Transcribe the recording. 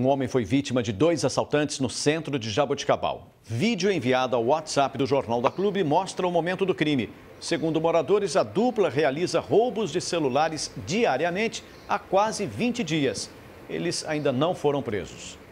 Um homem foi vítima de dois assaltantes no centro de Jaboticabal. Vídeo enviado ao WhatsApp do Jornal da Clube mostra o momento do crime. Segundo moradores, a dupla realiza roubos de celulares diariamente há quase 20 dias. Eles ainda não foram presos.